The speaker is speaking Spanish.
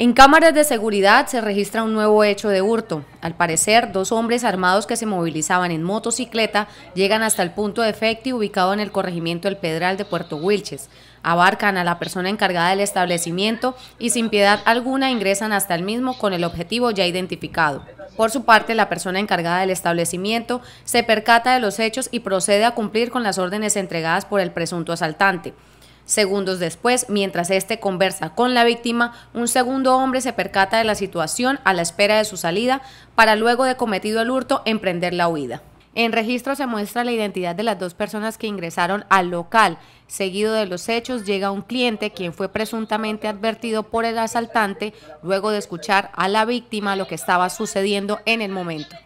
En cámaras de seguridad se registra un nuevo hecho de hurto. Al parecer, dos hombres armados que se movilizaban en motocicleta llegan hasta el punto de efecto ubicado en el corregimiento El Pedral de Puerto Wilches. Abarcan a la persona encargada del establecimiento y sin piedad alguna ingresan hasta el mismo con el objetivo ya identificado. Por su parte, la persona encargada del establecimiento se percata de los hechos y procede a cumplir con las órdenes entregadas por el presunto asaltante. Segundos después, mientras este conversa con la víctima, un segundo hombre se percata de la situación a la espera de su salida para luego de cometido el hurto emprender la huida. En registro se muestra la identidad de las dos personas que ingresaron al local. Seguido de los hechos llega un cliente quien fue presuntamente advertido por el asaltante luego de escuchar a la víctima lo que estaba sucediendo en el momento.